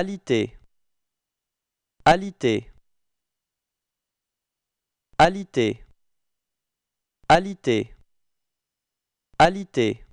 Alité. Alité. Alité. Alité. Alité.